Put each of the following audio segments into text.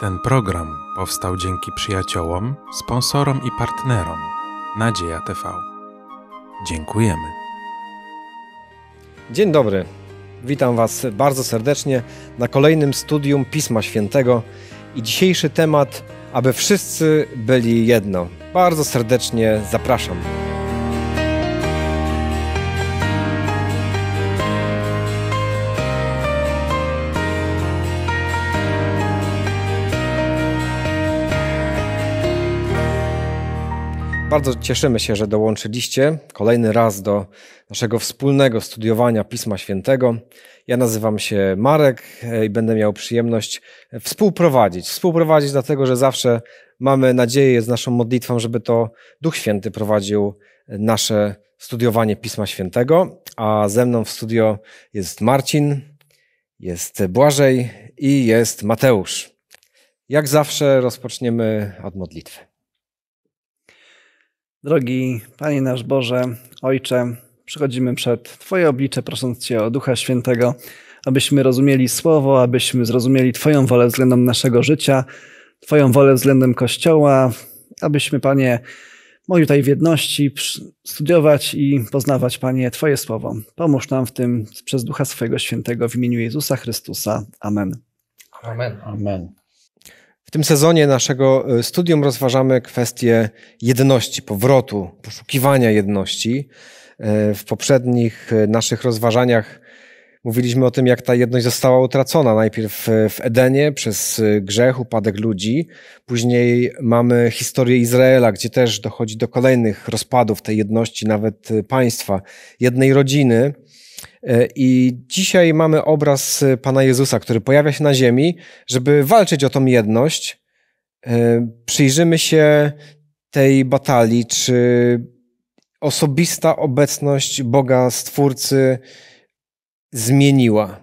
Ten program powstał dzięki przyjaciołom, sponsorom i partnerom Nadzieja TV. Dziękujemy. Dzień dobry. Witam Was bardzo serdecznie na kolejnym studium Pisma Świętego i dzisiejszy temat, aby wszyscy byli jedno. Bardzo serdecznie zapraszam. Bardzo cieszymy się, że dołączyliście kolejny raz do naszego wspólnego studiowania Pisma Świętego. Ja nazywam się Marek e, i będę miał przyjemność współprowadzić. Współprowadzić dlatego, że zawsze mamy nadzieję z naszą modlitwą, żeby to Duch Święty prowadził nasze studiowanie Pisma Świętego. A ze mną w studio jest Marcin, jest Błażej i jest Mateusz. Jak zawsze rozpoczniemy od modlitwy. Drogi Panie nasz Boże, Ojcze, przychodzimy przed Twoje oblicze, prosząc Cię o Ducha Świętego, abyśmy rozumieli Słowo, abyśmy zrozumieli Twoją wolę względem naszego życia, Twoją wolę względem Kościoła, abyśmy, Panie, mogli tutaj w jedności studiować i poznawać, Panie, Twoje Słowo. Pomóż nam w tym przez Ducha swojego Świętego w imieniu Jezusa Chrystusa. Amen. Amen. Amen. W tym sezonie naszego e, studium rozważamy kwestię jedności, powrotu, poszukiwania jedności. E, w poprzednich e, naszych rozważaniach mówiliśmy o tym, jak ta jedność została utracona. Najpierw w Edenie przez grzech, upadek ludzi. Później mamy historię Izraela, gdzie też dochodzi do kolejnych rozpadów tej jedności, nawet państwa, jednej rodziny. E, I dzisiaj mamy obraz e, Pana Jezusa, który pojawia się na ziemi, żeby walczyć o tą jedność. E, przyjrzymy się tej batalii, czy osobista obecność Boga Stwórcy zmieniła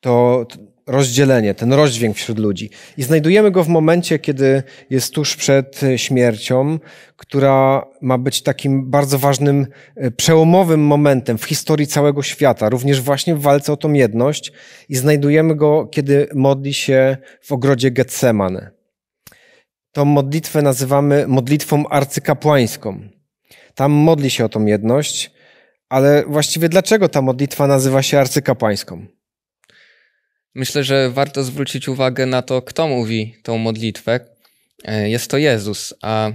to, rozdzielenie, ten rozdźwięk wśród ludzi. I znajdujemy go w momencie, kiedy jest tuż przed śmiercią, która ma być takim bardzo ważnym, e, przełomowym momentem w historii całego świata, również właśnie w walce o tą jedność. I znajdujemy go, kiedy modli się w ogrodzie Getsemane. Tą modlitwę nazywamy modlitwą arcykapłańską. Tam modli się o tą jedność, ale właściwie dlaczego ta modlitwa nazywa się arcykapłańską? Myślę, że warto zwrócić uwagę na to, kto mówi tą modlitwę. E, jest to Jezus, a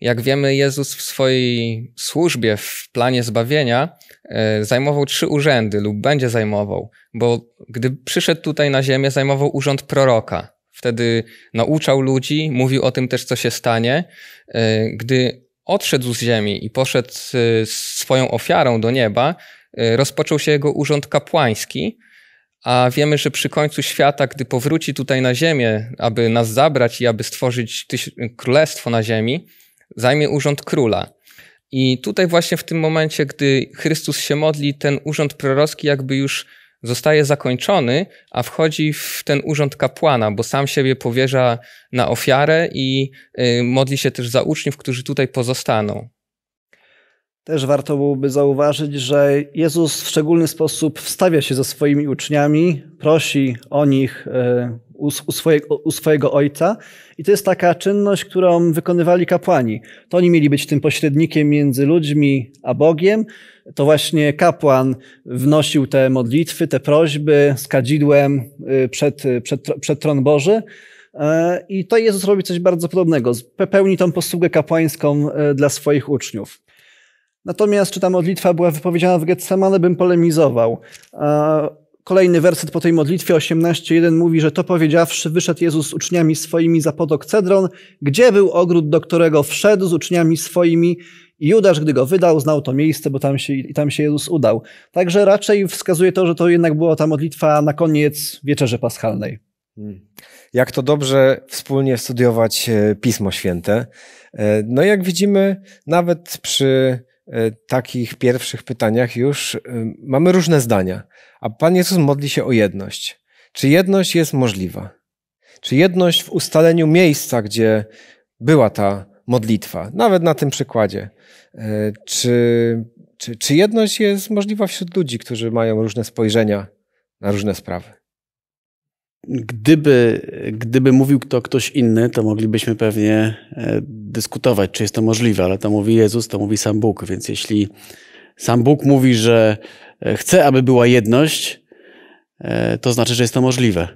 jak wiemy, Jezus w swojej służbie, w planie zbawienia, e, zajmował trzy urzędy lub będzie zajmował, bo gdy przyszedł tutaj na ziemię, zajmował urząd proroka. Wtedy nauczał ludzi, mówił o tym też, co się stanie. E, gdy odszedł z ziemi i poszedł z swoją ofiarą do nieba, rozpoczął się jego urząd kapłański – a wiemy, że przy końcu świata, gdy powróci tutaj na Ziemię, aby nas zabrać i aby stworzyć królestwo na Ziemi, zajmie urząd króla. I tutaj właśnie w tym momencie, gdy Chrystus się modli, ten urząd prorocki jakby już zostaje zakończony, a wchodzi w ten urząd kapłana, bo sam siebie powierza na ofiarę i y, modli się też za uczniów, którzy tutaj pozostaną. Też warto byłoby zauważyć, że Jezus w szczególny sposób wstawia się ze swoimi uczniami, prosi o nich e, u, swojego, u swojego ojca, i to jest taka czynność, którą wykonywali kapłani. To oni mieli być tym pośrednikiem między ludźmi a Bogiem. To właśnie kapłan wnosił te modlitwy, te prośby z kadzidłem y, przed, przed, przed tron Boży. E, I to Jezus robi coś bardzo podobnego. Pełni tą posługę kapłańską e, dla swoich uczniów. Natomiast czy ta modlitwa była wypowiedziana w Getsemane, bym polemizował. Kolejny werset po tej modlitwie, 18.1, mówi, że to powiedziawszy, wyszedł Jezus z uczniami swoimi za podok Cedron, gdzie był ogród, do którego wszedł z uczniami swoimi i Judasz, gdy go wydał, znał to miejsce, bo tam się, i tam się Jezus udał. Także raczej wskazuje to, że to jednak była ta modlitwa na koniec wieczerzy paschalnej. Hmm. Jak to dobrze wspólnie studiować e, Pismo Święte. E, no jak widzimy, nawet przy E, takich pierwszych pytaniach już e, mamy różne zdania, a Pan Jezus modli się o jedność. Czy jedność jest możliwa? Czy jedność w ustaleniu miejsca, gdzie była ta modlitwa, nawet na tym przykładzie? E, czy, czy, czy jedność jest możliwa wśród ludzi, którzy mają różne spojrzenia na różne sprawy? Gdyby, gdyby mówił to ktoś inny, to moglibyśmy pewnie e, dyskutować, czy jest to możliwe, ale to mówi Jezus, to mówi sam Bóg. Więc jeśli sam Bóg mówi, że e, chce, aby była jedność, e, to znaczy, że jest to możliwe.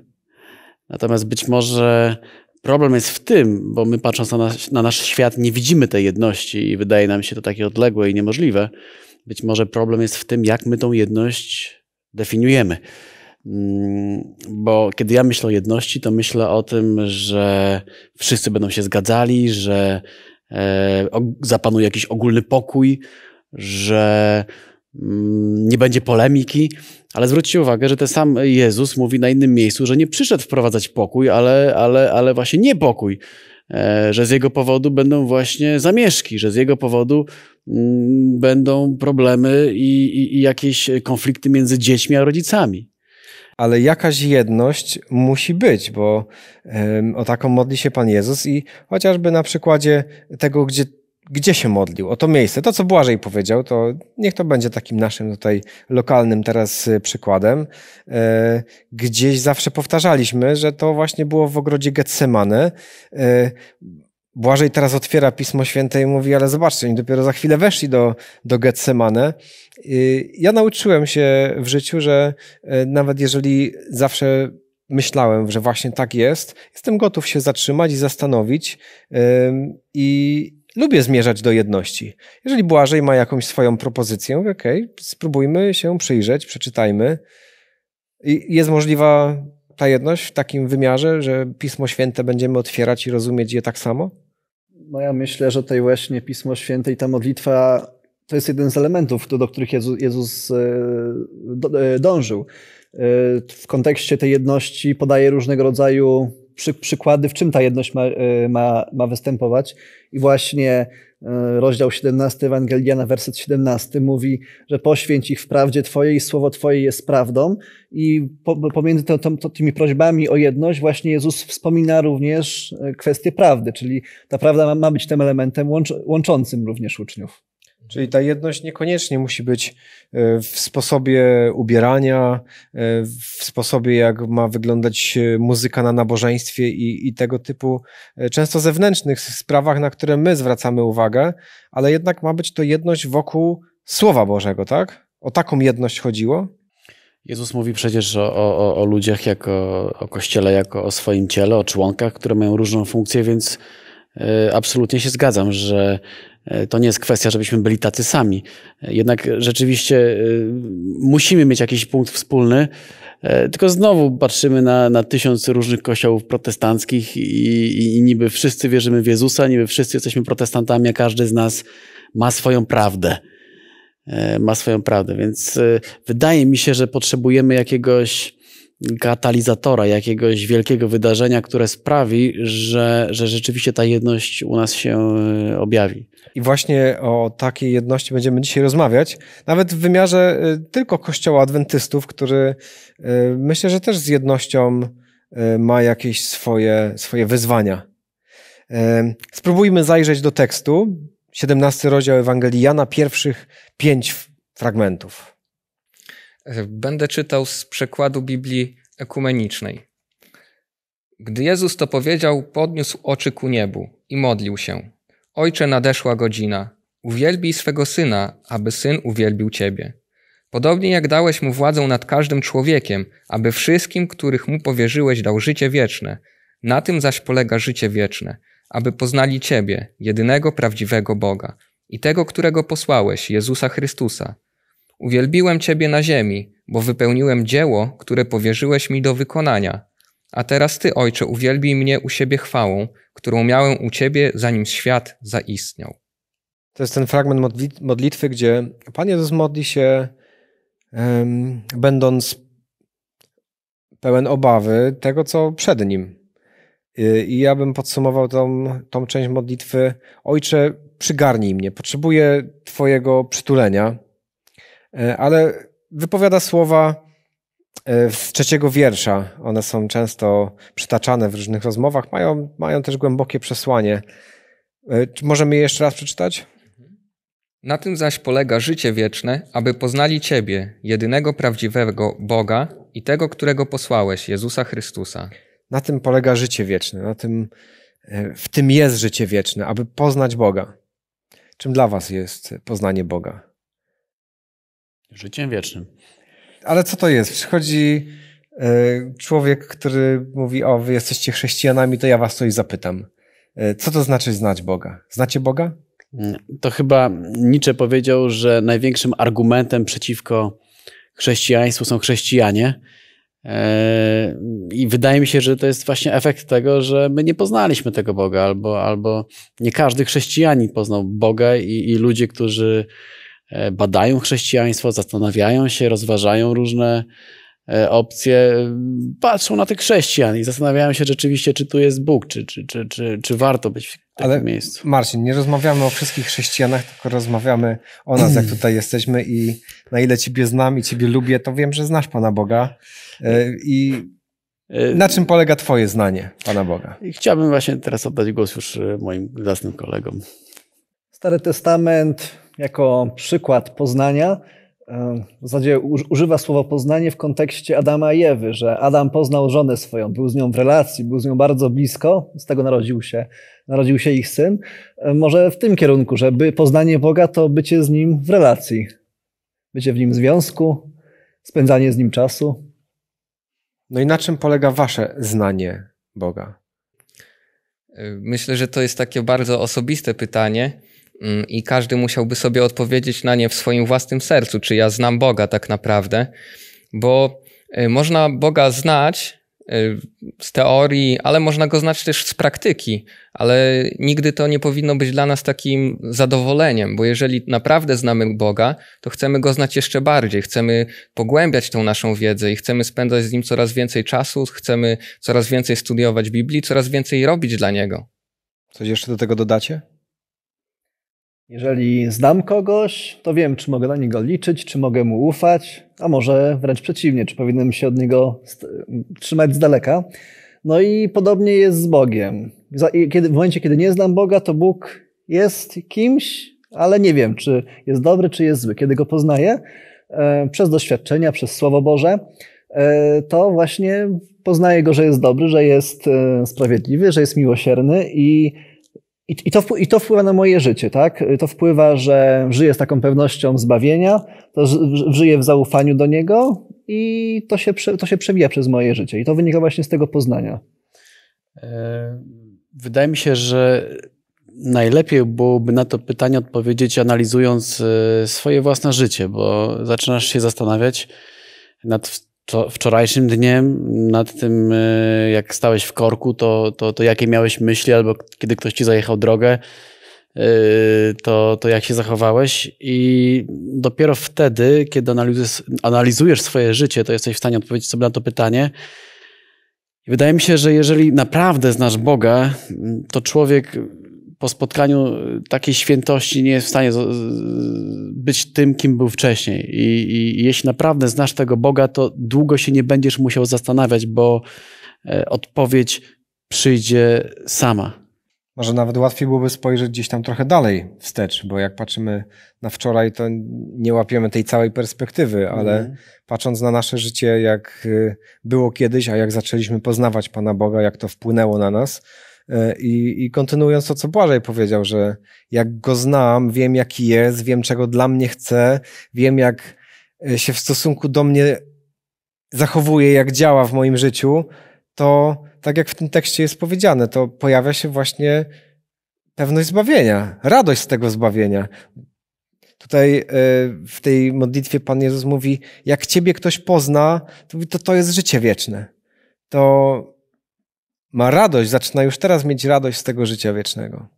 Natomiast być może problem jest w tym, bo my patrząc na nasz, na nasz świat nie widzimy tej jedności i wydaje nam się to takie odległe i niemożliwe. Być może problem jest w tym, jak my tą jedność definiujemy. Mm, bo kiedy ja myślę o jedności, to myślę o tym, że wszyscy będą się zgadzali, że e, zapanuje jakiś ogólny pokój, że mm, nie będzie polemiki, ale zwróćcie uwagę, że ten sam Jezus mówi na innym miejscu, że nie przyszedł wprowadzać pokój, ale, ale, ale właśnie niepokój, e, że z jego powodu będą właśnie zamieszki, że z jego powodu mm, będą problemy i, i, i jakieś konflikty między dziećmi a rodzicami ale jakaś jedność musi być, bo o taką modli się Pan Jezus i chociażby na przykładzie tego, gdzie gdzie się modlił, o to miejsce. To, co Błażej powiedział, to niech to będzie takim naszym tutaj lokalnym teraz y, przykładem. E, gdzieś zawsze powtarzaliśmy, że to właśnie było w ogrodzie Getsemane. E, Błażej teraz otwiera Pismo Święte i mówi, ale zobaczcie, oni dopiero za chwilę weszli do, do Getsemane. Ja nauczyłem się w życiu, że e, nawet jeżeli zawsze myślałem, że właśnie tak jest, jestem gotów się zatrzymać i zastanowić i lubię zmierzać do jedności. Jeżeli Błażej ma jakąś swoją propozycję, okej, okay, spróbujmy się przyjrzeć, przeczytajmy. I jest możliwa ta jedność w takim wymiarze, że Pismo Święte będziemy otwierać i rozumieć je tak samo? no ja myślę, że tej właśnie Pismo Święte i ta modlitwa to jest jeden z elementów, do, do których Jezus, Jezus e, dążył. E, w kontekście tej jedności podaje różnego rodzaju przy, przykłady, w czym ta jedność ma, e, ma, ma występować. I właśnie E, rozdział 17 Ewangelia na werset 17 mówi, że poświęć ich w prawdzie Twojej, słowo Twoje jest prawdą. I pomiędzy tymi prośbami o jedność właśnie Jezus wspomina również e, kwestię prawdy, czyli ta prawda ma, być tym elementem łączącym również uczniów. Czyli ta jedność niekoniecznie musi być e, w sposobie ubierania, e, w sposobie jak ma wyglądać e, muzyka na nabożeństwie i, i, tego typu często zewnętrznych sprawach, na które my zwracamy uwagę, ale jednak ma być to jedność wokół Słowa Bożego, tak? O taką jedność chodziło? Jezus mówi przecież o, o, o ludziach jako o kościele, jako o swoim ciele, o członkach, które mają różną funkcję, więc absolutnie się zgadzam, że E, to nie jest kwestia, żebyśmy byli tacy sami. E, jednak rzeczywiście e, musimy mieć jakiś punkt wspólny, tylko znowu patrzymy na, na tysiąc różnych kościołów protestanckich i, i niby wszyscy wierzymy w Jezusa, niby wszyscy jesteśmy protestantami, a każdy z nas ma swoją prawdę ma swoją prawdę. Więc wydaje mi się, że potrzebujemy jakiegoś katalizatora, jakiegoś wielkiego wydarzenia, które sprawi, że, że rzeczywiście ta jedność u nas się e, objawi. I właśnie o takiej jedności będziemy dzisiaj rozmawiać, nawet w wymiarze e, tylko Kościoła Adwentystów, który e, myślę, że też z jednością ma jakieś swoje, swoje wyzwania. Spróbujmy zajrzeć do tekstu, 17 rozdział Ewangelii Jana, pierwszych pięć fragmentów. Będę czytał z przekładu Biblii ekumenicznej. Gdy Jezus to powiedział, podniósł oczy ku niebu i modlił się. Ojcze, nadeszła godzina. Uwielbij swego syna, aby syn uwielbił ciebie. Podobnie jak dałeś mu władzę nad każdym człowiekiem, aby wszystkim, których mu powierzyłeś, dał życie wieczne. Na tym zaś polega życie wieczne, aby poznali ciebie, jedynego prawdziwego Boga i tego, którego posłałeś, Jezusa Chrystusa Uwielbiłem Ciebie na ziemi, bo wypełniłem dzieło, które powierzyłeś mi do wykonania. A teraz Ty, Ojcze, uwielbij mnie u siebie chwałą, którą miałem u Ciebie, zanim świat zaistniał. To jest ten fragment modlitwy, gdzie Pan Jezus modli się, um, będąc pełen obawy tego, co przed nim. I ja bym podsumował tą, tą część modlitwy: Ojcze, przygarnij mnie, potrzebuję Twojego przytulenia. E, ale wypowiada słowa e, z trzeciego wiersza. One są często przytaczane w różnych rozmowach, mają, mają też głębokie przesłanie. E, czy Możemy je jeszcze raz przeczytać? Na tym zaś polega życie wieczne, aby poznali Ciebie, jedynego prawdziwego Boga i tego, którego posłałeś, Jezusa Chrystusa. Na tym polega życie wieczne, na tym, w tym jest życie wieczne, aby poznać Boga. Czym dla Was jest poznanie Boga? Życiem wiecznym. Ale co to jest? Przychodzi e, człowiek, który mówi, o wy jesteście chrześcijanami, to ja was coś zapytam. E, co to znaczy znać Boga? Znacie Boga? Mm, to chyba Nietzsche powiedział, że największym argumentem przeciwko chrześcijaństwu są chrześcijanie. E, I wydaje mi się, że to jest właśnie efekt tego, że my nie poznaliśmy tego Boga, albo, albo nie każdy chrześcijanin poznał Boga i, i ludzie, którzy E, badają chrześcijaństwo, zastanawiają się, rozważają różne e, opcje, patrzą na tych chrześcijan i zastanawiają się rzeczywiście, czy tu jest Bóg, czy, czy, czy, czy, czy warto być w takim Ale, miejscu. Marcin, nie rozmawiamy o wszystkich chrześcijanach, tylko rozmawiamy o nas, jak tutaj jesteśmy i na ile Ciebie znam i Ciebie lubię, to wiem, że znasz Pana Boga e, i na czym polega Twoje znanie Pana Boga? I chciałbym właśnie teraz oddać głos już moim własnym kolegom. Stary Testament, jako przykład poznania, e, w zasadzie używa słowa poznanie w kontekście Adama i Ewy, że Adam poznał żonę swoją, był z nią w relacji, był z nią bardzo blisko, z tego narodził się, narodził się ich syn. E, może w tym kierunku, żeby poznanie Boga to bycie z nim w relacji, bycie w nim w związku, spędzanie z nim czasu. No i na czym polega wasze znanie Boga? Myślę, że to jest takie bardzo osobiste pytanie Mm, i każdy musiałby sobie odpowiedzieć na nie w swoim własnym sercu, czy ja znam Boga tak naprawdę, bo y, można Boga znać y, z teorii, ale można go znać też z praktyki, ale nigdy to nie powinno być dla nas takim zadowoleniem, bo jeżeli naprawdę znamy Boga, to chcemy go znać jeszcze bardziej, chcemy pogłębiać tą naszą wiedzę i chcemy spędzać z nim coraz więcej czasu, chcemy coraz więcej studiować Biblii, coraz więcej robić dla niego. Coś jeszcze do tego dodacie? Jeżeli znam kogoś, to wiem, czy mogę na niego liczyć, czy mogę mu ufać, a może wręcz przeciwnie, czy powinienem się od niego trzymać z daleka. No i podobnie jest z Bogiem. w momencie, kiedy nie znam Boga, to Bóg jest kimś, ale nie wiem, czy jest dobry, czy jest zły. Kiedy go poznaję, e, przez doświadczenia, przez Słowo Boże, e, to właśnie poznaję go, że jest dobry, że jest e, sprawiedliwy, że jest miłosierny i i, i, to, I to wpływa na moje życie, tak? To wpływa, że żyję z taką pewnością zbawienia, to żyję w zaufaniu do Niego i to się, to się przewija przez moje życie. I to wynika właśnie z tego poznania. E, wydaje mi się, że najlepiej byłoby na to pytanie odpowiedzieć analizując e, swoje własne życie, bo zaczynasz się zastanawiać nad wczorajszym dniem, nad tym, e, jak stałeś w korku, to, to, to jakie miałeś myśli, albo kiedy ktoś ci zajechał drogę, e, to, to jak się zachowałeś, i dopiero wtedy, kiedy analizujesz, analizujesz swoje życie, to jesteś w stanie odpowiedzieć sobie na to pytanie. Wydaje mi się, że jeżeli naprawdę znasz Boga, to człowiek po spotkaniu e, takiej świętości nie jest w stanie być tym, kim był wcześniej. I, i jeśli naprawdę znasz tego Boga, to długo się nie będziesz musiał zastanawiać, bo e, odpowiedź przyjdzie sama. Może nawet łatwiej byłoby spojrzeć gdzieś tam trochę dalej wstecz, bo jak patrzymy na wczoraj, to nie łapiemy tej całej perspektywy, ale mm. patrząc na nasze życie, jak e, było kiedyś, a jak zaczęliśmy poznawać Pana Boga, jak to wpłynęło na nas, E, I, I kontynuując to, co Błażej powiedział, że jak go znam, wiem jaki jest, wiem czego dla mnie chce, wiem jak e, się w stosunku do mnie zachowuje, jak działa w moim życiu, to tak jak w tym tekście jest powiedziane, to pojawia się właśnie pewność zbawienia, radość z tego zbawienia. Tutaj e, w tej modlitwie Pan Jezus mówi: Jak ciebie ktoś pozna, to, to jest życie wieczne. To ma radość, zaczyna już teraz mieć radość z tego życia wiecznego.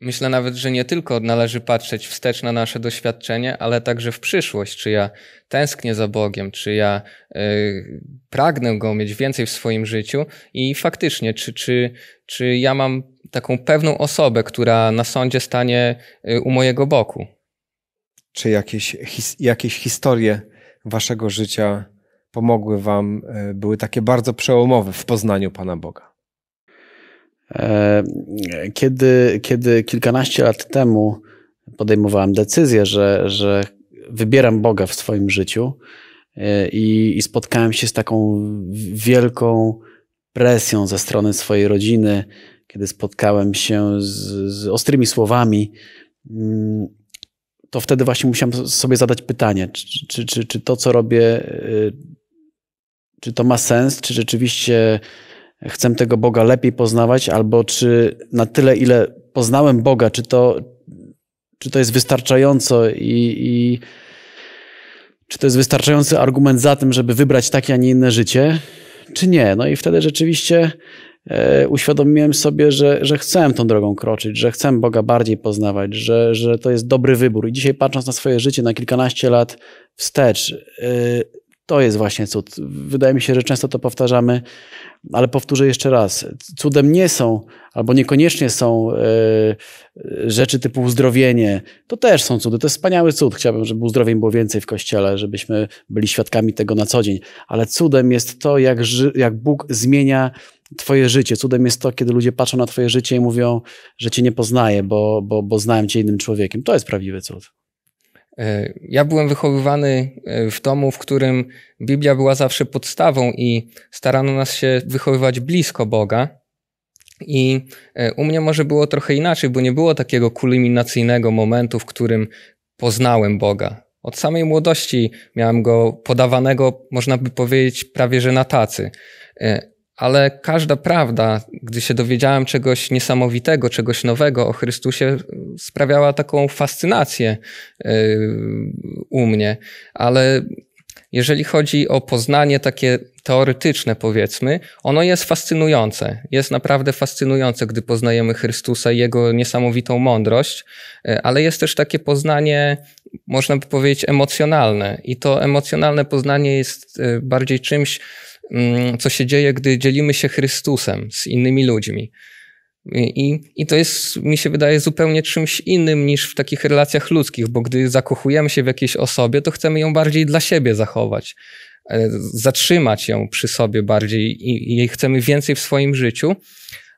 Myślę nawet, że nie tylko należy patrzeć wstecz na nasze doświadczenie, ale także w przyszłość. Czy ja tęsknię za Bogiem, czy ja y, pragnę go mieć więcej w swoim życiu i faktycznie, czy, czy, czy ja mam taką pewną osobę, która na sądzie stanie y, u mojego boku? Czy jakieś, his, jakieś historie waszego życia pomogły wam, y, były takie bardzo przełomowe w poznaniu Pana Boga? E, kiedy, kiedy kilkanaście lat temu podejmowałem decyzję, że, że wybieram Boga w swoim życiu e, i, i spotkałem się z taką wielką presją ze strony swojej rodziny, kiedy spotkałem się z, z ostrymi słowami, mm, to wtedy właśnie musiałem sobie zadać pytanie, czy, czy, czy, czy to, co robię, e, czy to ma sens, czy rzeczywiście chcę tego Boga lepiej poznawać, albo czy na tyle, ile poznałem Boga, czy to, czy to jest wystarczająco i, i czy to jest wystarczający argument za tym, żeby wybrać takie, a nie inne życie, czy nie. No i wtedy rzeczywiście e, uświadomiłem sobie, że, że chcę tą drogą kroczyć, że chcę Boga bardziej poznawać, że, że to jest dobry wybór. I dzisiaj patrząc na swoje życie na kilkanaście lat wstecz, e, to jest właśnie cud. Wydaje mi się, że często to powtarzamy, ale powtórzę jeszcze raz. Cudem nie są albo niekoniecznie są e, rzeczy typu uzdrowienie. To też są cudy. To jest wspaniały cud. Chciałbym, żeby uzdrowień było więcej w kościele, żebyśmy byli świadkami tego na co dzień. Ale cudem jest to, jak, jak Bóg zmienia Twoje życie. Cudem jest to, kiedy ludzie patrzą na Twoje życie i mówią, że Cię nie poznaję, bo, bo, bo znałem Cię innym człowiekiem. To jest prawdziwy cud. E, ja byłem wychowywany e, w domu, w którym Biblia była zawsze podstawą i starano nas się wychowywać blisko Boga. I e, u mnie może było trochę inaczej, bo nie było takiego kulminacyjnego momentu, w którym poznałem Boga. Od samej młodości miałem go podawanego, można by powiedzieć, prawie że na tacy ale każda prawda, gdy się dowiedziałem czegoś niesamowitego, czegoś nowego o Chrystusie, sprawiała taką fascynację y, u mnie. Ale jeżeli chodzi o poznanie takie teoretyczne, powiedzmy, ono jest fascynujące. Jest naprawdę fascynujące, gdy poznajemy Chrystusa i jego niesamowitą mądrość, y, ale jest też takie poznanie, można by powiedzieć, emocjonalne. I to emocjonalne poznanie jest y, bardziej czymś, Mm, co się dzieje, gdy dzielimy się Chrystusem z innymi ludźmi. I, I to jest, mi się wydaje, zupełnie czymś innym niż w takich relacjach ludzkich, bo gdy zakochujemy się w jakiejś osobie, to chcemy ją bardziej dla siebie zachować, e, zatrzymać ją przy sobie bardziej i, i jej chcemy więcej w swoim życiu.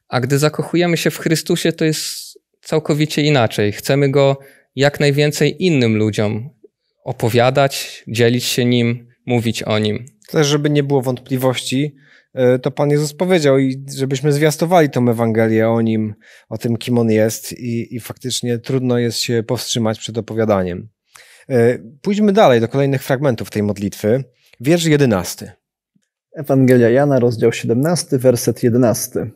A gdy zakochujemy się w Chrystusie, to jest całkowicie inaczej. Chcemy go jak najwięcej innym ludziom opowiadać, dzielić się nim, mówić o nim. Też, żeby nie było wątpliwości, e, to Pan Jezus powiedział i żebyśmy zwiastowali tą Ewangelię o Nim, o tym, kim On jest i, i faktycznie trudno jest się powstrzymać przed opowiadaniem. E, pójdźmy dalej do kolejnych fragmentów tej modlitwy. Wiersz jedenasty. Ewangelia Jana, rozdział 17, werset 11.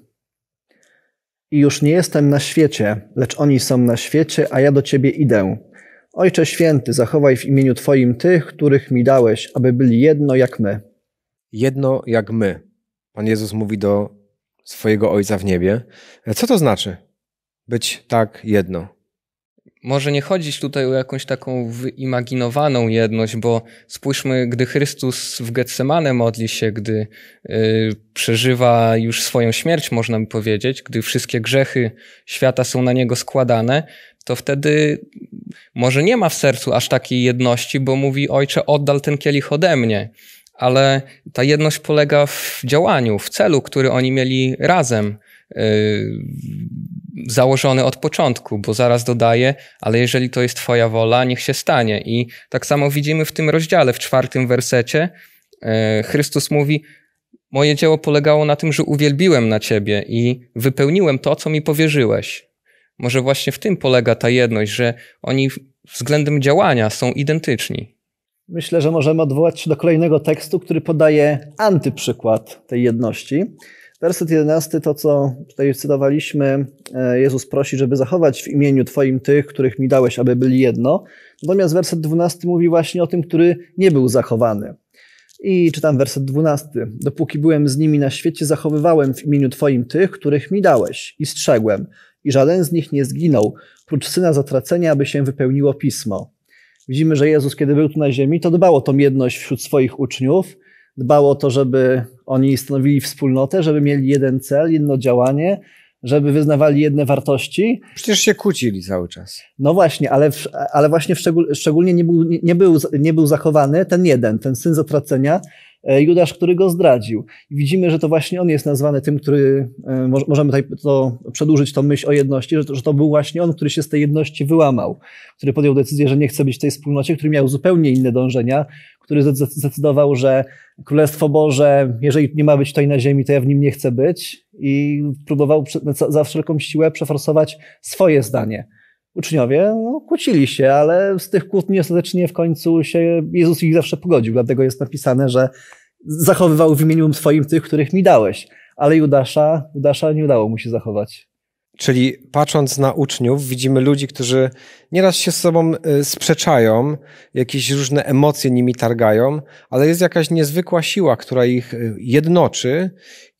I już nie jestem na świecie, lecz oni są na świecie, a ja do Ciebie idę. Ojcze święty, zachowaj w imieniu Twoim tych, których mi dałeś, aby byli jedno jak my. Jedno jak my. Pan Jezus mówi do swojego Ojca w niebie. Co to znaczy być tak jedno? Może nie chodzić tutaj o jakąś taką wyimaginowaną jedność, bo spójrzmy, gdy Chrystus w Getsemane modli się, gdy yy, przeżywa już swoją śmierć, można by powiedzieć, gdy wszystkie grzechy świata są na niego składane, to wtedy może nie ma w sercu aż takiej jedności, bo mówi ojcze, oddal ten kielich ode mnie. Ale ta jedność polega w działaniu, w celu, który oni mieli razem yy, założony od początku, bo zaraz dodaję, ale jeżeli to jest Twoja wola, niech się stanie. I tak samo widzimy w tym rozdziale, w czwartym wersecie. Yy, Chrystus mówi: Moje dzieło polegało na tym, że uwielbiłem na Ciebie i wypełniłem to, co mi powierzyłeś. Może właśnie w tym polega ta jedność, że oni względem działania są identyczni. Myślę, że możemy odwołać się do kolejnego tekstu, który podaje antyprzykład tej jedności. Werset 11, to co tutaj cytowaliśmy, e, Jezus prosi, żeby zachować w imieniu Twoim tych, których mi dałeś, aby byli jedno. Natomiast werset 12 mówi właśnie o tym, który nie był zachowany. I czytam werset 12. Dopóki byłem z nimi na świecie, zachowywałem w imieniu Twoim tych, których mi dałeś i strzegłem i żaden z nich nie zginął, prócz syna zatracenia, aby się wypełniło pismo. Widzimy, że Jezus, kiedy był tu na ziemi, to dbało o tą jedność wśród swoich uczniów, dbało o to, żeby oni stanowili wspólnotę, żeby mieli jeden cel, jedno działanie, żeby wyznawali jedne wartości. Przecież się kłócili cały czas. No właśnie, ale, ale właśnie szczegól, szczególnie nie był, nie, był, nie był zachowany ten jeden, ten syn zatracenia, E, Judasz, który go zdradził. Widzimy, że to właśnie on jest nazwany tym, który, e, możemy tutaj to przedłużyć tą myśl o jedności, że to, że to był właśnie on, który się z tej jedności wyłamał, który podjął decyzję, że nie chce być w tej wspólnocie, który miał zupełnie inne dążenia, który zdecydował, że Królestwo Boże, jeżeli nie ma być tutaj na ziemi, to ja w nim nie chcę być i próbował za wszelką siłę przeforsować swoje zdanie uczniowie no, kłócili się, ale z tych kłótni ostatecznie w końcu się Jezus ich zawsze pogodził. Dlatego jest napisane, że zachowywał w imieniu swoim tych, których mi dałeś. Ale Judasza, Judasza nie udało mu się zachować. Czyli patrząc na uczniów, widzimy ludzi, którzy nieraz się z sobą y, sprzeczają, jakieś różne emocje nimi targają, ale jest jakaś niezwykła siła, która ich y, jednoczy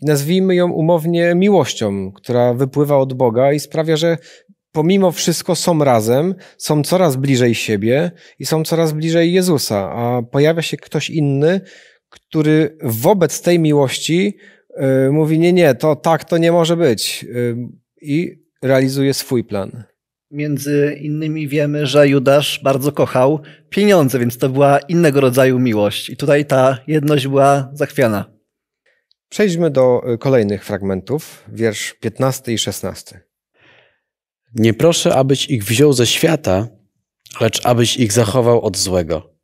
i nazwijmy ją umownie miłością, która wypływa od Boga i sprawia, że pomimo wszystko są razem, są coraz bliżej siebie i są coraz bliżej Jezusa, a pojawia się ktoś inny, który wobec tej miłości y, mówi: Nie, nie, to tak to nie może być, y, i realizuje swój plan. Między innymi wiemy, że Judasz bardzo kochał pieniądze, więc to była innego rodzaju miłość, i tutaj ta jedność była zachwiana. Przejdźmy do y, kolejnych fragmentów, wiersz 15 i 16. Nie proszę, abyś ich wziął ze świata, lecz abyś ich zachował od złego.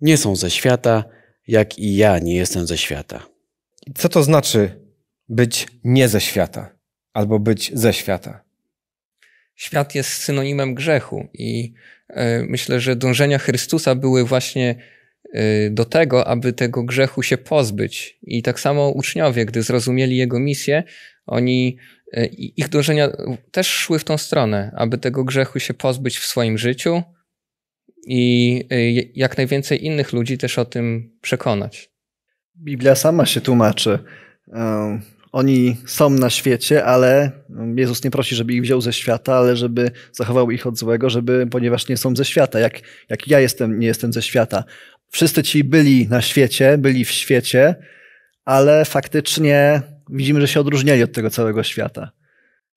Nie są ze świata, jak i ja nie jestem ze świata. Co to znaczy być nie ze świata albo być ze świata? Świat jest synonimem grzechu i e, myślę, że dążenia Chrystusa były właśnie e, do tego, aby tego grzechu się pozbyć. I tak samo uczniowie, gdy zrozumieli jego misję, oni E, ich dążenia też szły w tą stronę, aby tego grzechu się pozbyć w swoim życiu i e, jak najwięcej innych ludzi też o tym przekonać. Biblia sama się tłumaczy. E, oni są na świecie, ale no, Jezus nie prosi, żeby ich wziął ze świata, ale żeby zachował ich od złego, żeby, ponieważ nie są ze świata, jak, jak ja jestem, nie jestem ze świata. Wszyscy ci byli na świecie, byli w świecie, ale faktycznie widzimy, że się odróżniali od tego całego świata.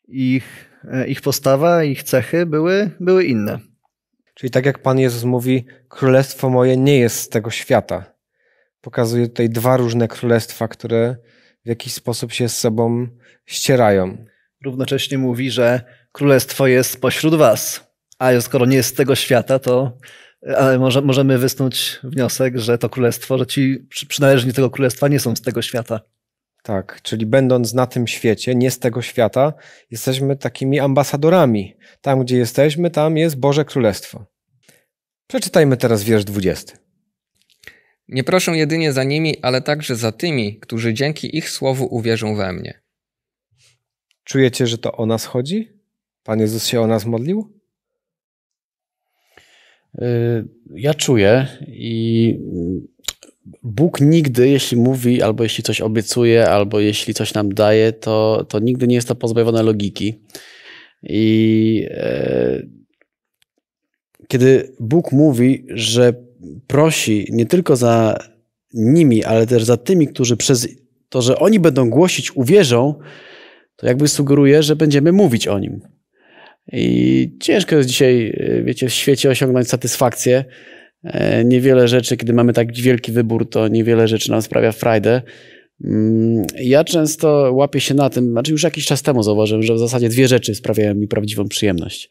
Ich, e, ich postawa, ich cechy były, były inne. Czyli tak jak Pan Jezus mówi, królestwo moje nie jest z tego świata. Pokazuje tutaj dwa różne królestwa, które w jakiś sposób się z sobą ścierają. Równocześnie mówi, że królestwo jest pośród was, a skoro nie jest z tego świata, to e, ale może, możemy wysnuć wniosek, że to królestwo, że ci przynależni tego królestwa nie są z tego świata. Tak, czyli będąc na tym świecie, nie z tego świata, jesteśmy takimi ambasadorami. Tam, gdzie jesteśmy, tam jest Boże Królestwo. Przeczytajmy teraz wiersz 20. Nie proszę jedynie za nimi, ale także za tymi, którzy dzięki ich słowu uwierzą we mnie. Czujecie, że to o nas chodzi? Pan Jezus się o nas modlił? Y, ja czuję i Bóg nigdy, jeśli mówi, albo jeśli coś obiecuje, albo jeśli coś nam daje, to, to nigdy nie jest to pozbawione logiki. I e, kiedy Bóg mówi, że prosi nie tylko za nimi, ale też za tymi, którzy przez to, że oni będą głosić, uwierzą, to jakby sugeruje, że będziemy mówić o nim. I ciężko jest dzisiaj, e, wiecie, w świecie osiągnąć satysfakcję E, niewiele rzeczy, kiedy mamy tak wielki wybór, to niewiele rzeczy nam sprawia frajdę. Mm, ja często łapię się na tym, znaczy już jakiś czas temu zauważyłem, że w zasadzie dwie rzeczy sprawiają mi prawdziwą przyjemność.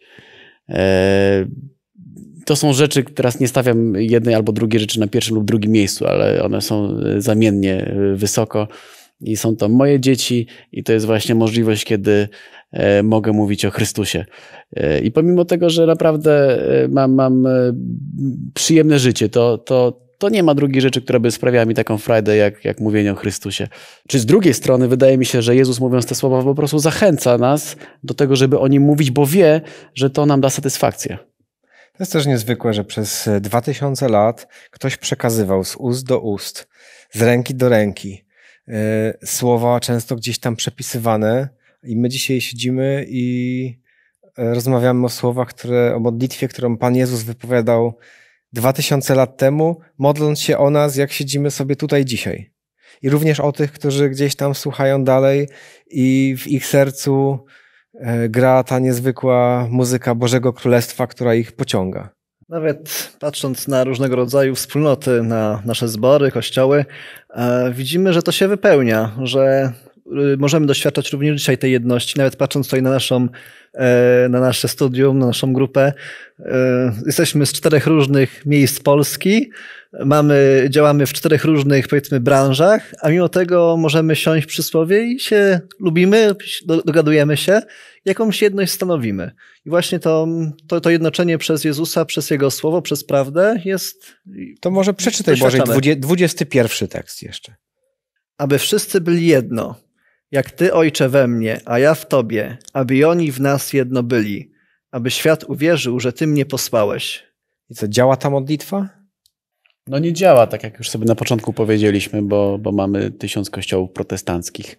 E, to są rzeczy, teraz nie stawiam jednej albo drugiej rzeczy na pierwszym lub drugim miejscu, ale one są e, zamiennie wysoko i są to moje dzieci, i to jest właśnie możliwość, kiedy e, mogę mówić o Chrystusie. E, I pomimo tego, że naprawdę e, mam, mam przyjemne życie, to, to, to nie ma drugiej rzeczy, która by sprawiała mi taką frajdę, jak, jak mówienie o Chrystusie. Czy z drugiej strony wydaje mi się, że Jezus mówiąc te słowa po prostu zachęca nas do tego, żeby o nim mówić, bo wie, że to nam da satysfakcję. To jest też niezwykłe, że przez 2000 lat ktoś przekazywał z ust do ust, z ręki do ręki E, słowa często gdzieś tam przepisywane i my dzisiaj siedzimy i e, rozmawiamy o słowach, które, o modlitwie, którą Pan Jezus wypowiadał dwa tysiące lat temu, modląc się o nas, jak siedzimy sobie tutaj dzisiaj. I również o tych, którzy gdzieś tam słuchają dalej i w ich sercu e, gra ta niezwykła muzyka Bożego Królestwa, która ich pociąga. Nawet patrząc na różnego rodzaju wspólnoty, na nasze zbory, kościoły, e, widzimy, że to się wypełnia, że y, możemy doświadczać również dzisiaj tej jedności, nawet patrząc tutaj na, naszą, e, na nasze studium, na naszą grupę. E, jesteśmy z czterech różnych miejsc Polski, mamy, działamy w czterech różnych, powiedzmy, branżach, a mimo tego możemy siąść przy słowie i się lubimy, dogadujemy się, jakąś jedność stanowimy. I właśnie to, to, to jednoczenie przez Jezusa, przez Jego Słowo, przez prawdę jest... To może przeczytaj Bożej 21 tekst jeszcze. Aby wszyscy byli jedno, jak Ty, Ojcze, we mnie, a ja w Tobie, aby oni w nas jedno byli, aby świat uwierzył, że Ty mnie posłałeś. I co, działa ta modlitwa? no nie działa, tak jak już sobie na początku powiedzieliśmy, bo, bo mamy tysiąc kościołów protestanckich.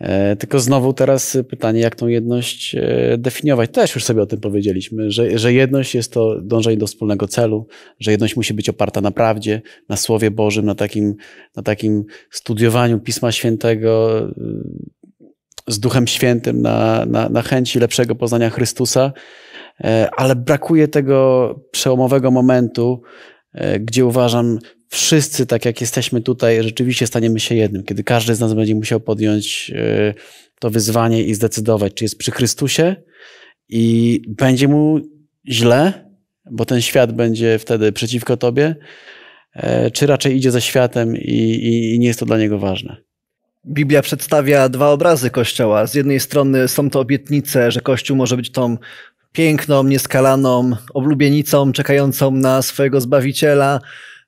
E, tylko znowu teraz pytanie, jak tą jedność e, definiować. Też już sobie o tym powiedzieliśmy, że, że jedność jest to dążenie do wspólnego celu, że jedność musi być oparta na prawdzie, na Słowie Bożym, na takim, na takim studiowaniu Pisma Świętego z Duchem Świętym, na, na, na chęci lepszego poznania Chrystusa, e, ale brakuje tego przełomowego momentu, E, gdzie uważam, wszyscy, tak jak jesteśmy tutaj, rzeczywiście staniemy się jednym, kiedy każdy z nas będzie musiał podjąć e, to wyzwanie i zdecydować, czy jest przy Chrystusie i będzie mu źle, bo ten świat będzie wtedy przeciwko tobie, e, czy raczej idzie za światem i, i, i nie jest to dla niego ważne. Biblia przedstawia dwa obrazy Kościoła. Z jednej strony są to obietnice, że Kościół może być tą piękną, nieskalaną oblubienicą czekającą na swojego Zbawiciela,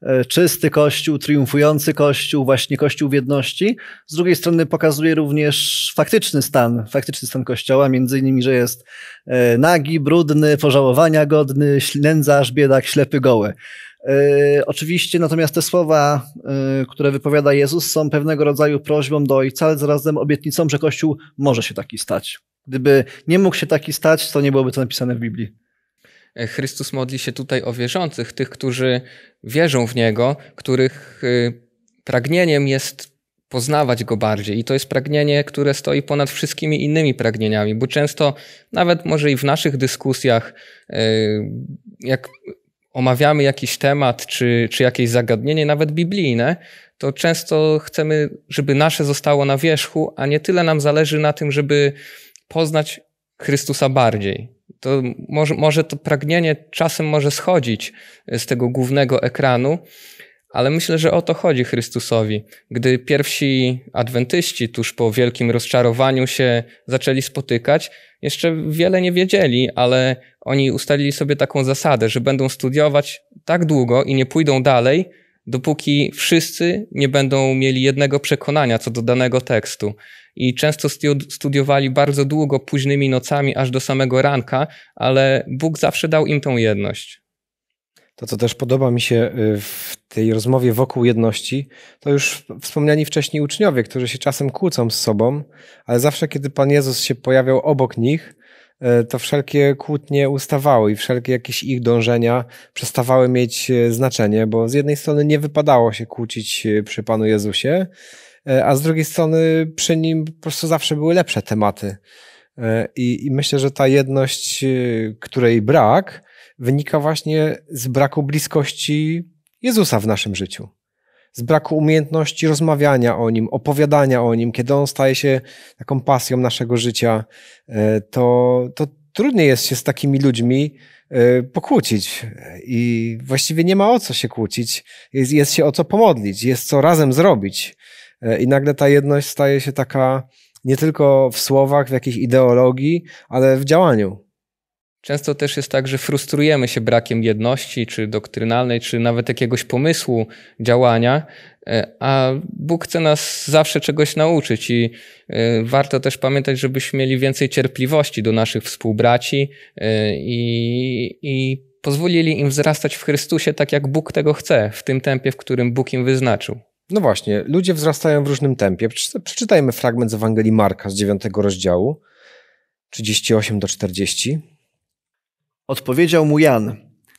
e, czysty Kościół, triumfujący Kościół, właśnie Kościół w jedności. Z drugiej strony pokazuje również faktyczny stan, faktyczny stan Kościoła, między innymi, że jest e, nagi, brudny, pożałowania godny, nędzarz, biedak, ślepy, goły. E, oczywiście natomiast te słowa, które wypowiada Jezus, są pewnego rodzaju prośbą do Ojca, ale zarazem obietnicą, że Kościół może się taki stać. Gdyby nie mógł się taki stać, to nie byłoby to napisane w Biblii. E, Chrystus modli się tutaj o wierzących, tych, którzy wierzą w Niego, których y, pragnieniem jest poznawać Go bardziej. I to jest pragnienie, które stoi ponad wszystkimi innymi pragnieniami, bo często nawet może i w naszych dyskusjach, y, jak omawiamy jakiś temat czy, czy jakieś zagadnienie, nawet biblijne, to często chcemy, żeby nasze zostało na wierzchu, a nie tyle nam zależy na tym, żeby poznać Chrystusa bardziej. To może, może to pragnienie czasem może schodzić z tego głównego ekranu, ale myślę, że o to chodzi Chrystusowi. Gdy pierwsi adwentyści tuż po wielkim rozczarowaniu się zaczęli spotykać, jeszcze wiele nie wiedzieli, ale oni ustalili sobie taką zasadę, że będą studiować tak długo i nie pójdą dalej, dopóki wszyscy nie będą mieli jednego przekonania co do danego tekstu i często studiowali bardzo długo, późnymi nocami, aż do samego ranka, ale Bóg zawsze dał im tą jedność. To, co też podoba mi się y, w tej rozmowie wokół jedności, to już wspomniani wcześniej uczniowie, którzy się czasem kłócą z sobą, ale zawsze, kiedy Pan Jezus się pojawiał obok nich, y, to wszelkie kłótnie ustawały i wszelkie jakieś ich dążenia przestawały mieć y, znaczenie, bo z jednej strony nie wypadało się kłócić przy Panu Jezusie, E, a z drugiej strony przy nim po prostu zawsze były lepsze tematy. E, I, I, myślę, że ta jedność, e, której brak, wynika właśnie z braku bliskości Jezusa w naszym życiu. Z braku umiejętności rozmawiania o nim, opowiadania o nim, kiedy on staje się taką pasją naszego życia, to, to trudniej jest się z takimi ludźmi pokłócić. I właściwie nie ma o co się kłócić, jest, jest się o co pomodlić, jest co razem zrobić. E, I nagle ta jedność staje się taka nie tylko w słowach, w jakiejś ideologii, ale w działaniu. Często też jest tak, że frustrujemy się brakiem jedności, czy doktrynalnej, czy nawet jakiegoś pomysłu działania, e, a Bóg chce nas zawsze czegoś nauczyć i e, warto też pamiętać, żebyśmy mieli więcej cierpliwości do naszych współbraci i, i pozwolili im wzrastać w Chrystusie tak, jak Bóg tego chce, w tym tempie, w którym Bóg im wyznaczył. No właśnie, ludzie wzrastają w różnym tempie. Przeczytajmy fragment z Ewangelii Marka z 9 rozdziału, 38 do 40. Odpowiedział mu Jan: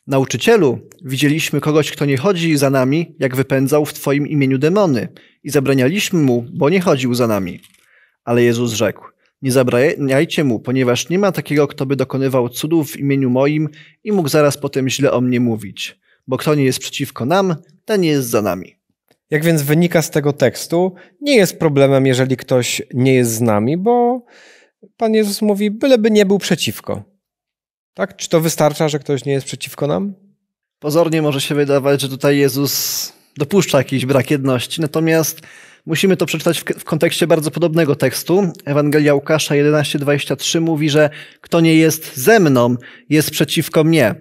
Nauczycielu, widzieliśmy kogoś, kto nie chodzi za nami, jak wypędzał w Twoim imieniu demony, i zabranialiśmy mu, bo nie chodził za nami. Ale Jezus rzekł: Nie zabraniajcie mu, ponieważ nie ma takiego, kto by dokonywał cudów w imieniu moim i mógł zaraz potem źle o mnie mówić. Bo kto nie jest przeciwko nam, ten nie jest za nami. Jak więc wynika z tego tekstu, nie jest problemem, jeżeli ktoś nie jest z nami, bo Pan Jezus mówi, byleby nie był przeciwko. Tak? Czy to wystarcza, że ktoś nie jest przeciwko nam? Pozornie może się wydawać, że tutaj Jezus dopuszcza jakiś brak jedności, natomiast musimy to przeczytać w kontekście bardzo podobnego tekstu. Ewangelia Łukasza 11:23 mówi, że kto nie jest ze mną, jest przeciwko mnie.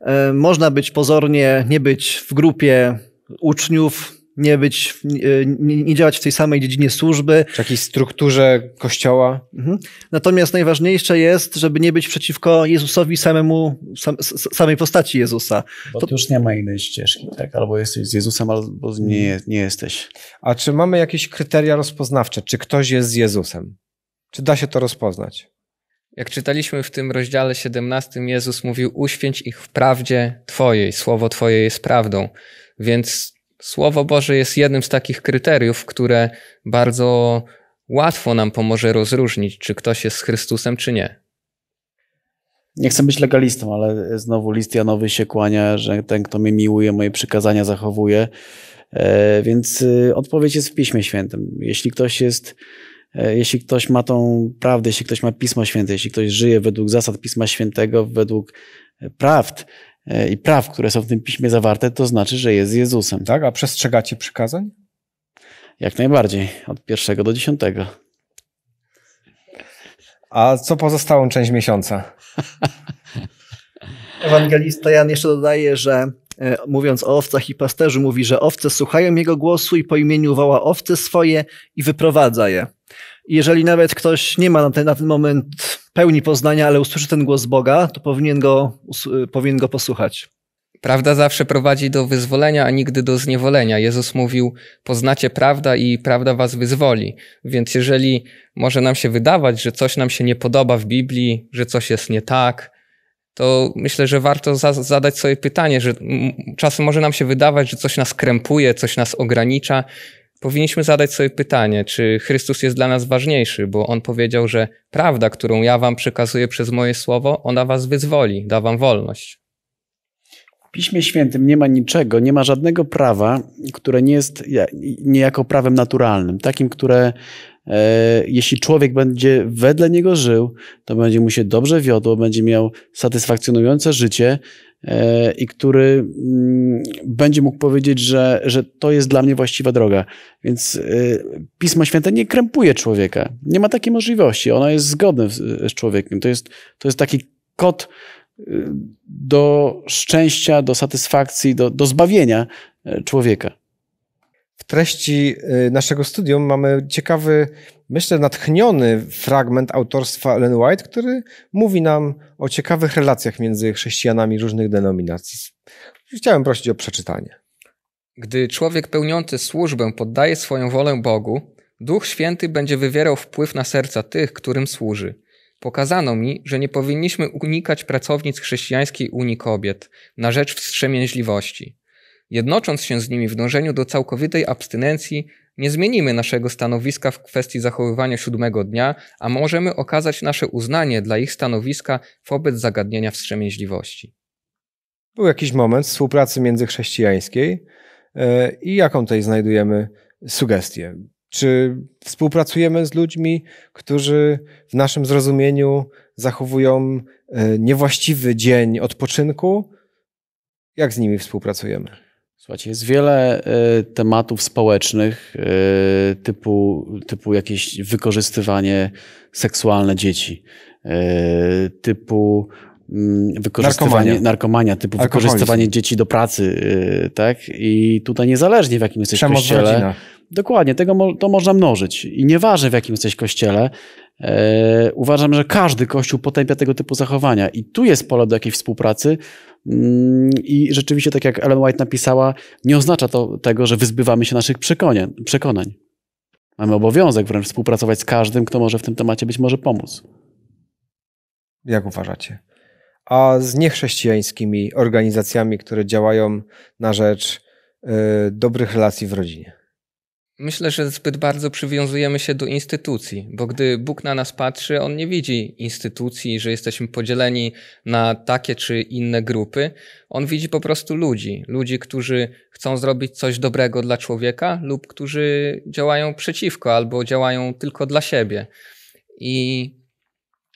E, można być pozornie, nie być w grupie uczniów, nie być, e, nie, nie, działać w tej samej dziedzinie służby. W jakiejś strukturze kościoła. Mhm. Natomiast najważniejsze jest, żeby nie być przeciwko Jezusowi samemu, sam, samej postaci Jezusa. Bo to już nie ma innej ścieżki, tak? Albo jesteś z Jezusem, albo nie, nie jesteś. A czy mamy jakieś kryteria rozpoznawcze? Czy ktoś jest z Jezusem? Czy da się to rozpoznać? Jak czytaliśmy w tym rozdziale 17, Jezus mówił: Uświęć ich w prawdzie Twojej, słowo Twoje jest prawdą. Więc Słowo Boże jest jednym z takich kryteriów, które bardzo łatwo nam pomoże rozróżnić, czy ktoś jest z Chrystusem, czy nie. Nie chcę być legalistą, ale znowu list Janowy się kłania, że ten, kto mnie miłuje, moje przykazania zachowuje. E, więc e, odpowiedź jest w Piśmie Świętym. Jeśli ktoś jest, e, jeśli ktoś ma tą prawdę, jeśli ktoś ma Pismo Święte, jeśli ktoś żyje według zasad Pisma Świętego, według prawd, E, i praw, które są w tym piśmie zawarte, to znaczy, że jest Jezusem. Tak, a przestrzegacie przykazań? Jak najbardziej, od pierwszego do dziesiątego. A co pozostałą część miesiąca? Ewangelista Jan jeszcze dodaje, że e, mówiąc o owcach i pasterzu, mówi, że owce słuchają jego głosu i po imieniu woła owce swoje i wyprowadza je. Jeżeli nawet ktoś nie ma na ten, na ten moment pełni poznania, ale usłyszy ten głos Boga, to powinien go, y, powinien go posłuchać. Prawda zawsze prowadzi do wyzwolenia, a nigdy do zniewolenia. Jezus mówił: Poznacie prawda i prawda was wyzwoli. Więc jeżeli może nam się wydawać, że coś nam się nie podoba w Biblii, że coś jest nie tak, to myślę, że warto za zadać sobie pytanie, że czasem może nam się wydawać, że coś nas krępuje, coś nas ogranicza, powinniśmy zadać sobie pytanie, czy Chrystus jest dla nas ważniejszy, bo On powiedział, że prawda, którą ja wam przekazuję przez moje słowo, ona was wyzwoli, da wam wolność. W Piśmie Świętym nie ma niczego, nie ma żadnego prawa, które nie jest niejako prawem naturalnym, takim, które e, jeśli człowiek będzie wedle niego żył, to będzie mu się dobrze wiodło, będzie miał satysfakcjonujące życie, E, i który mm, będzie mógł powiedzieć, że, że to jest dla mnie właściwa droga. Więc e, Pismo Święte nie krępuje człowieka. Nie ma takiej możliwości. Ono jest zgodne z człowiekiem. To jest, to jest taki kod e, do szczęścia, do satysfakcji, do, do zbawienia człowieka treści y, naszego studium mamy ciekawy, myślę, natchniony fragment autorstwa Ellen White, który mówi nam o ciekawych relacjach między chrześcijanami różnych denominacji. Chciałem prosić o przeczytanie. Gdy człowiek pełniący służbę poddaje swoją wolę Bogu, Duch Święty będzie wywierał wpływ na serca tych, którym służy. Pokazano mi, że nie powinniśmy unikać pracownic chrześcijańskiej Unii Kobiet na rzecz wstrzemięźliwości. Jednocząc się z nimi w dążeniu do całkowitej abstynencji, nie zmienimy naszego stanowiska w kwestii zachowywania siódmego dnia, a możemy okazać nasze uznanie dla ich stanowiska wobec zagadnienia wstrzemięźliwości. Był jakiś moment współpracy międzychrześcijańskiej e, i jaką tutaj znajdujemy sugestię? Czy współpracujemy z ludźmi, którzy w naszym zrozumieniu zachowują e, niewłaściwy dzień odpoczynku? Jak z nimi współpracujemy? Słuchajcie, jest wiele y, tematów społecznych y, typu, typu jakieś wykorzystywanie seksualne dzieci, y, typu mm, wykorzystywanie narkomania, typu Alkoholizm. wykorzystywanie dzieci do pracy, tak? I tutaj niezależnie w jakim jesteś Przemoc kościele. Rodzina. Dokładnie, tego to można mnożyć. I nieważne w jakim jesteś kościele, e, uważam, że każdy kościół potępia tego typu zachowania. I tu jest pole do jakiejś współpracy, Mm, I rzeczywiście, tak jak Ellen White napisała, nie oznacza to tego, że wyzbywamy się naszych przekonań. Mamy obowiązek wręcz współpracować z każdym, kto może w tym temacie być może pomóc. Jak uważacie? A z niechrześcijańskimi organizacjami, które działają na rzecz y, dobrych relacji w rodzinie? Myślę, że zbyt bardzo przywiązujemy się do instytucji, bo gdy Bóg na nas patrzy, on nie widzi instytucji, że jesteśmy podzieleni na takie czy inne grupy. On widzi po prostu ludzi, ludzi, którzy chcą zrobić coś dobrego dla człowieka lub którzy działają przeciwko albo działają tylko dla siebie. I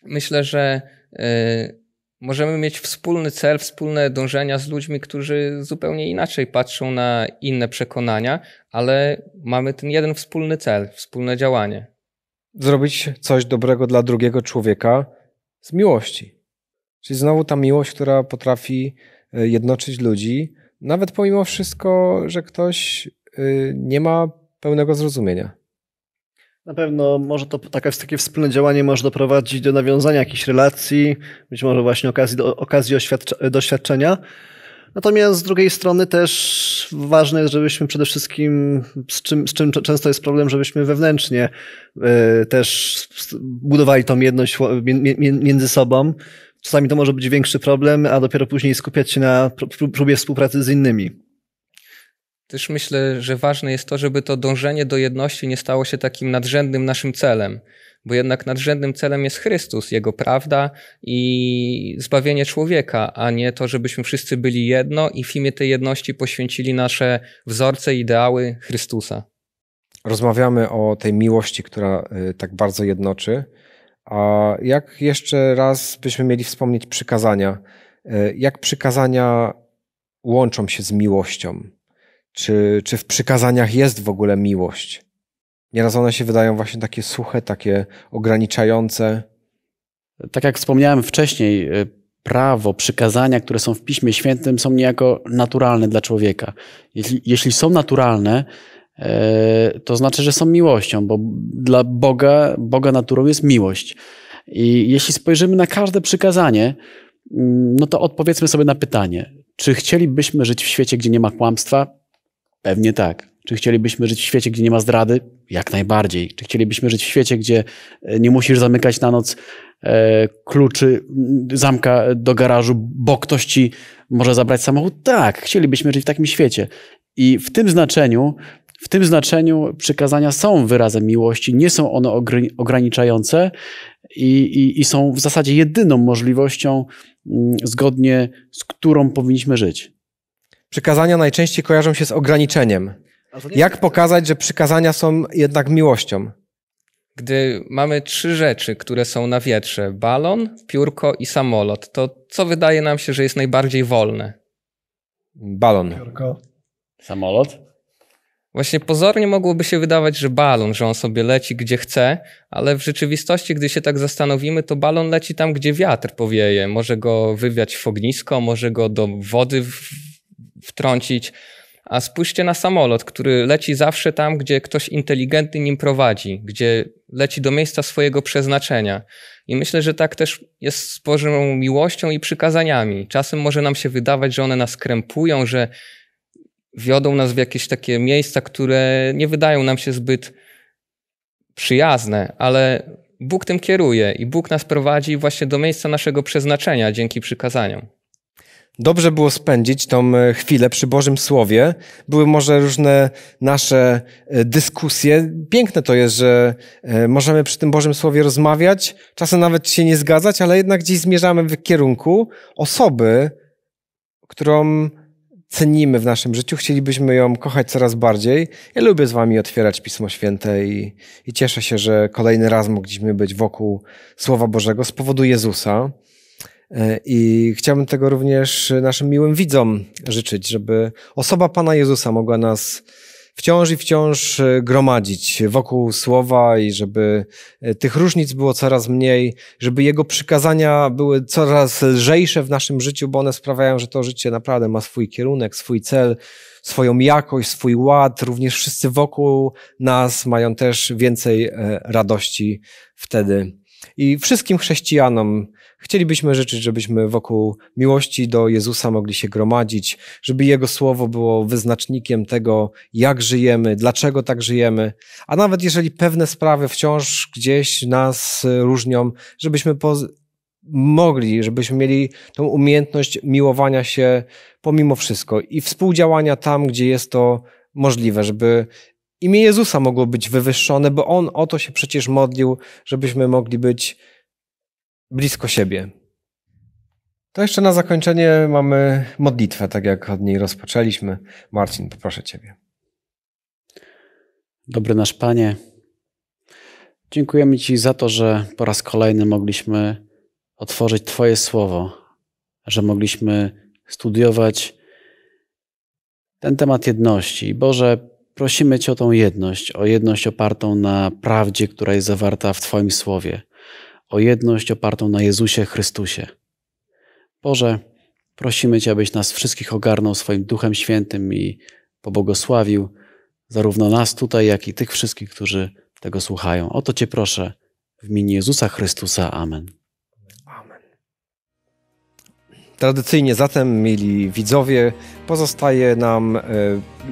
myślę, że y, możemy mieć wspólny cel, wspólne dążenia z ludźmi, którzy zupełnie inaczej patrzą na inne przekonania, ale mamy ten jeden wspólny cel, wspólne działanie. Zrobić coś dobrego dla drugiego człowieka z miłości. Czyli znowu ta miłość, która potrafi y, jednoczyć ludzi, nawet pomimo wszystko, że ktoś y, nie ma pełnego zrozumienia. Na pewno może to takie, takie wspólne działanie może doprowadzić do nawiązania jakichś relacji, być może właśnie okazji, do, okazji doświadczenia. Natomiast z drugiej strony też ważne jest, żebyśmy przede wszystkim, z czym, z czym często jest problem, żebyśmy wewnętrznie e, też budowali tą jedność między sobą. Czasami to może być większy problem, a dopiero później skupiać się na próbie współpracy z innymi. Też myślę, że ważne jest to, żeby to dążenie do jedności nie stało się takim nadrzędnym naszym celem, bo jednak nadrzędnym celem jest Chrystus, Jego prawda i zbawienie człowieka, a nie to, żebyśmy wszyscy byli jedno i w imię tej jedności poświęcili nasze wzorce, ideały Chrystusa. Rozmawiamy o tej miłości, która y, tak bardzo jednoczy. A jak jeszcze raz byśmy mieli wspomnieć przykazania? Y, jak przykazania łączą się z miłością? czy, czy w przykazaniach jest w ogóle miłość. Nieraz one się wydają właśnie takie suche, takie ograniczające. Tak jak wspomniałem wcześniej, y, prawo, przykazania, które są w Piśmie Świętym, są niejako naturalne dla człowieka. Jeśli, jeśli są naturalne, y, to znaczy, że są miłością, bo dla Boga, Boga naturą jest miłość. I jeśli spojrzymy na każde przykazanie, mm, no to odpowiedzmy sobie na pytanie, czy chcielibyśmy żyć w świecie, gdzie nie ma kłamstwa? Pewnie tak. Czy chcielibyśmy żyć w świecie, gdzie nie ma zdrady? Jak najbardziej. Czy chcielibyśmy żyć w świecie, gdzie e, nie musisz zamykać na noc e, kluczy, zamka do garażu, bo ktoś ci może zabrać samochód? Tak, chcielibyśmy żyć w takim świecie. I w tym znaczeniu, w tym znaczeniu przykazania są wyrazem miłości, nie są one ograniczające i, i, i są w zasadzie jedyną możliwością, zgodnie z którą powinniśmy żyć. Przykazania najczęściej kojarzą się z ograniczeniem. Jak pokazać, że przykazania są jednak miłością? Gdy mamy trzy rzeczy, które są na wietrze: balon, piórko i samolot, to co wydaje nam się, że jest najbardziej wolne? Balon. Piórko. Samolot? Właśnie pozornie mogłoby się wydawać, że balon, że on sobie leci gdzie chce, ale w rzeczywistości, gdy się tak zastanowimy, to balon leci tam, gdzie wiatr powieje. Może go wywiać w ognisko, może go do wody wtrącić. A spójrzcie na samolot, który leci zawsze tam, gdzie ktoś inteligentny nim prowadzi, gdzie leci do miejsca swojego przeznaczenia. I myślę, że tak też jest z Bożą miłością i przykazaniami. Czasem może nam się wydawać, że one nas krępują, że wiodą nas w jakieś takie miejsca, które nie wydają nam się zbyt przyjazne, ale Bóg tym kieruje i Bóg nas prowadzi właśnie do miejsca naszego przeznaczenia dzięki przykazaniom. Dobrze było spędzić tą e, chwilę przy Bożym Słowie. Były może różne nasze e, dyskusje. Piękne to jest, że e, możemy przy tym Bożym Słowie rozmawiać, czasem nawet się nie zgadzać, ale jednak gdzieś zmierzamy w kierunku osoby, którą cenimy w naszym życiu, chcielibyśmy ją kochać coraz bardziej. Ja lubię z wami otwierać Pismo Święte i, i cieszę się, że kolejny raz mogliśmy być wokół Słowa Bożego z powodu Jezusa. E, I chciałbym tego również naszym miłym widzom życzyć, żeby osoba Pana Jezusa mogła nas wciąż i wciąż e, gromadzić wokół słowa i żeby e, tych różnic było coraz mniej, żeby jego przykazania były coraz lżejsze w naszym życiu, bo one sprawiają, że to życie naprawdę ma swój kierunek, swój cel, swoją jakość, swój ład. Również wszyscy wokół nas mają też więcej radości wtedy. I wszystkim chrześcijanom chcielibyśmy życzyć, żebyśmy wokół miłości do Jezusa mogli się gromadzić, żeby Jego słowo było wyznacznikiem tego, jak żyjemy, dlaczego tak żyjemy, a nawet jeżeli pewne sprawy wciąż gdzieś nas różnią, żebyśmy mogli, żebyśmy mieli tą umiejętność miłowania się pomimo wszystko i współdziałania tam, gdzie jest to możliwe, żeby imię Jezusa mogło być wywyższone, bo On o to się przecież modlił, żebyśmy mogli być blisko siebie. To jeszcze na zakończenie mamy modlitwę, tak jak od niej rozpoczęliśmy. Marcin, poproszę Ciebie. Dobry nasz Panie, dziękujemy Ci za to, że po raz kolejny mogliśmy otworzyć Twoje słowo, że mogliśmy studiować ten temat jedności. Boże, Prosimy Cię o tą jedność, o jedność opartą na prawdzie, która jest zawarta w Twoim słowie, o jedność opartą na Jezusie Chrystusie. Boże, prosimy Cię, abyś nas wszystkich ogarnął swoim Duchem Świętym i pobłogosławił, zarówno nas tutaj, jak i tych wszystkich, którzy tego słuchają. O to Cię proszę, w imieniu Jezusa Chrystusa. Amen. Tradycyjnie zatem, mieli widzowie, pozostaje nam e,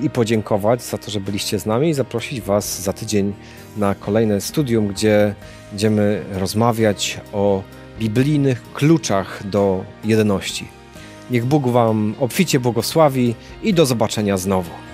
i podziękować za to, że byliście z nami i zaprosić Was za tydzień na kolejne studium, gdzie będziemy rozmawiać o biblijnych kluczach do jedności. Niech Bóg Wam obficie błogosławi i do zobaczenia znowu.